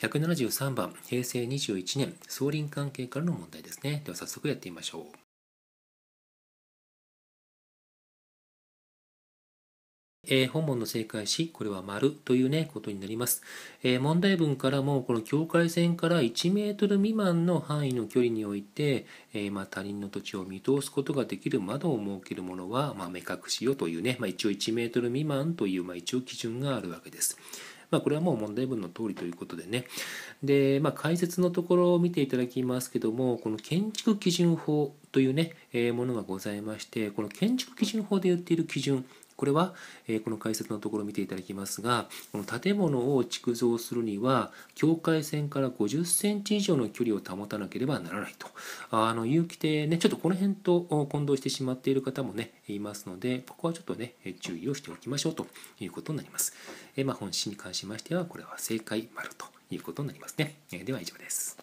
173番平成21年総輪関係からの問題ですねでは早速やってみましょう A 本文の正解し、これは丸というね、ことになります。えー、問題文からも、この境界線から1メートル未満の範囲の距離において、えー、まあ、他人の土地を見通すことができる窓を設けるものは、まあ、目隠しよというね、まあ、一応1メートル未満という、まあ、一応基準があるわけです。まあ、これはもう問題文の通りということでねで、まあ、解説のところを見ていただきますけどもこの建築基準法というね、えー、ものがございましてこの建築基準法で言っている基準これは、えこの解説のところ見ていただきますがこの建物を築造するには境界線から50センチ以上の距離を保たなければならないとあの有機定ねちょっとこの辺と混同してしまっている方もねいますのでここはちょっとね注意をしておきましょうということになります。えまあ、本誌に関しましてはこれは正解丸ということになりますね。では以上です。